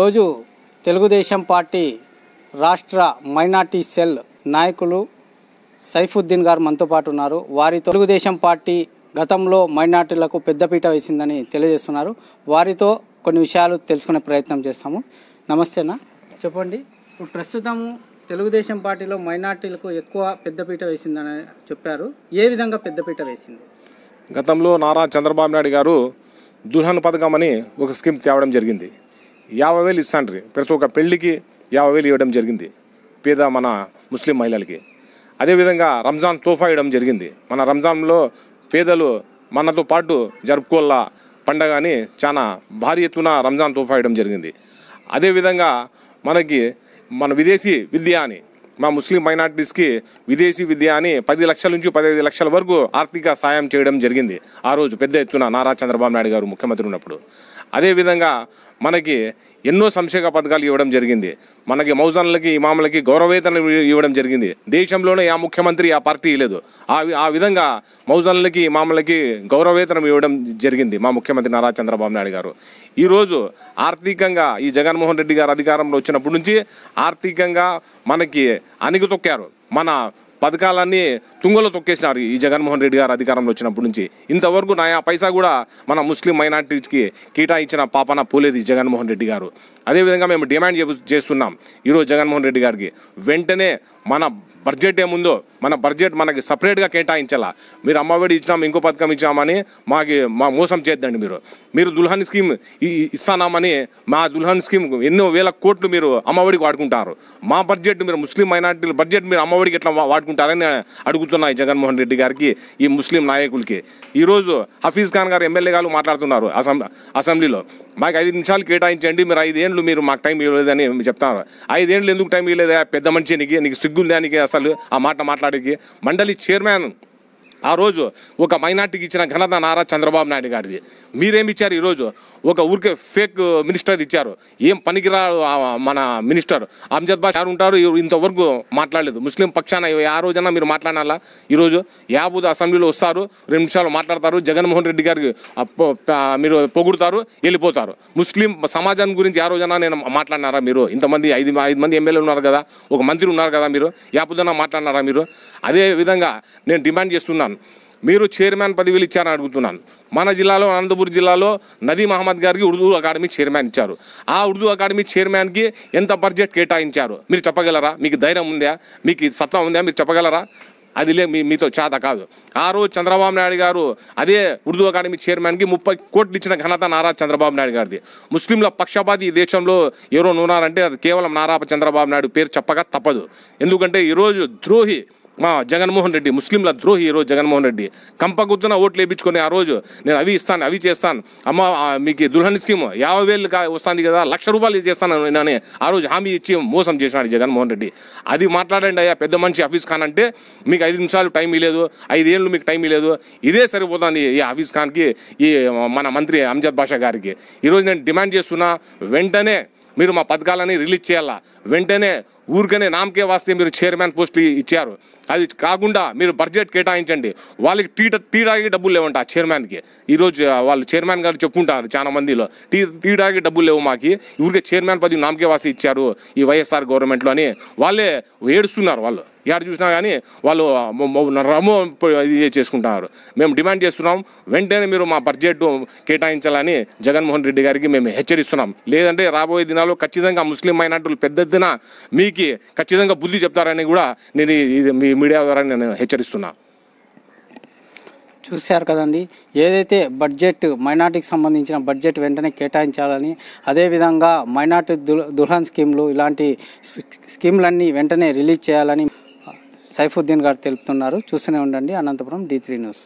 రోజు తెలుగుదేశం పార్టీ రాష్ట్ర minority cell నాయకులు సైఫుద్దీన్ గారు మనతో పాటు ఉన్నారు వారితో తెలుగుదేశం పార్టీ గతంలో మైనార్టీలకు పెద్దపీట వేసిందని తెలియజేస్తున్నారు వారితో కొన్ని విషయాలు తెలుసుకునే ప్రయత్నం చేస్తాము నమస్తేనా చెప్పండి ఇప్పుడు ప్రస్తుతము తెలుగుదేశం పార్టీలో మైనార్టీలకు ఎక్కువ పెద్దపీట వేసిందని చెప్పారు ఏ విధంగా పెద్దపీట వేసింది గతంలో నారా చంద్రబాబు నాయుడు గారు దుల్హన్ పథకం అని ఒక స్కీమ్ తేవడం జరిగింది యాభై వేలు ఇస్తాండ్రి ప్రతి ఒక్క పెళ్లికి యాభై వేలు ఇవ్వడం జరిగింది పేద మన ముస్లిం మహిళలకి అదేవిధంగా రంజాన్ తోఫా ఇవ్వడం జరిగింది మన రంజాన్లో పేదలు మనతో పాటు జరుపుకోళ్ళ పండగ అని చాలా భారీ ఎత్తున రంజాన్ తోఫా ఇవ్వడం జరిగింది అదేవిధంగా మనకి మన విదేశీ విద్య అని మా ముస్లిం మైనార్టీస్కి విదేశీ విద్య అని పది లక్షల నుంచి పదిహేను లక్షల వరకు ఆర్థిక సాయం చేయడం జరిగింది ఆ రోజు పెద్ద ఎత్తున నారా చంద్రబాబు నాయుడు గారు ముఖ్యమంత్రి ఉన్నప్పుడు అదేవిధంగా మనకి ఎన్నో సంక్షేమ పథకాలు ఇవ్వడం జరిగింది మనకి మౌజాన్లకి మామూలకి గౌరవేతనం ఇవ్వడం జరిగింది దేశంలోనే ఆ ముఖ్యమంత్రి ఆ పార్టీ లేదు ఆ ఆ విధంగా మౌజాన్లకి మామూలకి గౌరవేతనం ఇవ్వడం జరిగింది మా ముఖ్యమంత్రి నారా చంద్రబాబు నాయుడు గారు ఈరోజు ఆర్థికంగా ఈ జగన్మోహన్ రెడ్డి గారు అధికారంలో వచ్చినప్పటి నుంచి ఆర్థికంగా మనకి అణిగి తొక్కారు మన పథకాలన్నీ తుంగలో తొక్కేసినారు ఈ జగన్మోహన్ రెడ్డి గారు అధికారంలో వచ్చినప్పటి నుంచి ఇంతవరకు నాయా పైసా కూడా మన ముస్లిం మైనార్టీస్కి కేటాయించిన పాపన పోలేదు జగన్మోహన్ రెడ్డి గారు అదేవిధంగా మేము డిమాండ్ చేస్తున్నాం ఈరోజు జగన్మోహన్ రెడ్డి గారికి వెంటనే మన బడ్జెట్ ఏముందో మన బడ్జెట్ మనకి సపరేట్గా కేటాయించాలా మీరు అమ్మఒడి ఇచ్చినాం ఇంకో పథకం ఇచ్చామని మాకి మా మోసం చేద్దండి మీరు మీరు దుల్హన్ స్కీమ్ ఇస్తానామని మా దుల్హన్ స్కీమ్ ఎన్నో వేల కోట్లు మీరు అమ్మఒడికి వాడుకుంటారు మా బడ్జెట్ మీరు ముస్లిం మైనార్టీల బడ్జెట్ మీరు అమ్మఒడికి ఎట్లా వాడుకుంటారని అడుగుతున్నాయి జగన్మోహన్ రెడ్డి గారికి ఈ ముస్లిం నాయకులకి ఈరోజు హఫీజ్ ఖాన్ గారు ఎమ్మెల్యే గారు మాట్లాడుతున్నారు అసెంబ్లీలో మాకు ఐదు నిమిషాలు కేటాయించండి మీరు ఐదేళ్ళు మీరు మాకు టైం ఇవ్వలేదని చెప్తాను ఐదేండ్లు ఎందుకు టైం ఇవ్వలేదు పెద్ద మనిషి నీకు నీకు సిగ్గులు దానికి అసలు ఆ మాట మాట్లాడికి మండలి చైర్మన్ ఆ రోజు ఒక మైనార్టీకి ఇచ్చిన ఘనత నారా చంద్రబాబు నాయుడు గారిది మీరేమిచ్చారు ఈరోజు ఒక ఊరికే ఫేక్ మినిస్టర్ ఇచ్చారు ఏం పనికిరాడు మన మినిస్టర్ అమ్జద్ బాష్ గారు ఉంటారు ఇంతవరకు మాట్లాడలేదు ముస్లిం పక్షాన ఆ రోజైనా మీరు మాట్లాడాలా ఈరోజు యాబూద్ అసెంబ్లీలో వస్తారు రెండు నిమిషాలు మాట్లాడతారు జగన్మోహన్ రెడ్డి గారికి మీరు పొగుడుతారు వెళ్ళిపోతారు ముస్లిం సమాజం గురించి ఆ రోజైనా నేను మాట్లాడినారా మీరు ఇంతమంది ఐదు ఐదు మంది ఎమ్మెల్యేలు ఉన్నారు కదా ఒక మంత్రి ఉన్నారు కదా మీరు యాబుదైనా మాట్లాడినారా మీరు అదే విధంగా నేను డిమాండ్ చేస్తున్నాను మీరు చైర్మన్ పదవిలు ఇచ్చారని అడుగుతున్నాను మన జిల్లాలో అనంతపురం జిల్లాలో నదీ మహమ్మద్ గారికి ఉర్దూ అకాడమీ చైర్మన్ ఇచ్చారు ఆ ఉర్దూ అకాడమీ చైర్మన్కి ఎంత బడ్జెట్ కేటాయించారు మీరు చెప్పగలరా మీకు ధైర్యం ఉందా మీకు సత్వం ఉందా మీరు చెప్పగలరా అది లే మీ మీతో చేత కాదు ఆ రోజు చంద్రబాబు నాయుడు గారు అదే ఉర్దూ అకాడమీ చైర్మన్కి ముప్పై కోట్లు ఇచ్చిన ఘనత నారా చంద్రబాబు నాయుడు గారిది ముస్లింల పక్షపాతి ఈ దేశంలో ఎవరో ఉన్నారంటే అది కేవలం నారా చంద్రబాబు నాయుడు పేరు చెప్పక తప్పదు ఎందుకంటే ఈరోజు ద్రోహి మా జగన్మోహన్ రెడ్డి ముస్లింల ద్రోహి ఈరోజు జగన్మోహన్ రెడ్డి కంపగుద్దున ఓట్లు వేయించుకొని ఆ రోజు నేను అవి ఇస్తాను అవి చేస్తాను అమ్మ మీకు దుల్హన్ స్కీమ్ యాభై వేలు వస్తుంది కదా లక్ష రూపాయలు చేస్తాను అని ఆ రోజు హామీ ఇచ్చి మోసం చేసినాడు జగన్మోహన్ రెడ్డి అది మాట్లాడండి అయ్యా పెద్ద మనిషి ఆఫీస్ ఖాన్ అంటే మీకు ఐదు నిమిషాలు టైం లేదు ఐదేళ్ళు మీకు టైం లేదు ఇదే సరిపోతుంది ఈ ఆఫీస్ ఖాన్కి ఈ మన మంత్రి అంజద్ బాషా గారికి ఈరోజు నేను డిమాండ్ చేస్తున్నా వెంటనే మీరు మా పథకాలని రిలీజ్ చేయాలా వెంటనే ఊరికనే నామకే వాస్తే మీరు చైర్మన్ పోస్ట్ ఇచ్చారు అది కాకుండా మీరు బడ్జెట్ కేటాయించండి వాళ్ళకి టీ టీ డబ్బులు లేవంట ఆ చైర్మన్కి ఈరోజు వాళ్ళు చైర్మన్ గారు చెప్పుకుంటారు చాలా మందిలో టీ టీ డబ్బులు లేవు మాకి ఊరికే చైర్మన్ పది నామకే వాసి ఇచ్చారు ఈ వైఎస్ఆర్ గవర్నమెంట్లో అని వాళ్ళే ఏడుస్తున్నారు వాళ్ళు ఎక్కడ చూసినా కానీ వాళ్ళు రమ్ము చేసుకుంటున్నారు మేము డిమాండ్ చేస్తున్నాం వెంటనే మీరు మా బడ్జెట్ కేటాయించాలని జగన్మోహన్ రెడ్డి గారికి మేము హెచ్చరిస్తున్నాం లేదంటే రాబోయే దినాల్లో ఖచ్చితంగా ముస్లిం మైనార్టీలు ఎత్తున మీకు ఖచ్చితంగా బుద్ధి చెప్తారని కూడా నేను ఇది మీ మీడియా ద్వారా నేను హెచ్చరిస్తున్నా చూశారు కదండి ఏదైతే బడ్జెట్ మైనార్టీకి సంబంధించిన బడ్జెట్ వెంటనే కేటాయించాలని అదేవిధంగా మైనార్టీ దుల్హన్ స్కీమ్లు ఇలాంటి స్కీమ్లన్నీ వెంటనే రిలీజ్ చేయాలని సైఫుద్దీన్ గారు తెలుపుతున్నారు చూస్తూనే ఉండండి అనంతపురం డి న్యూస్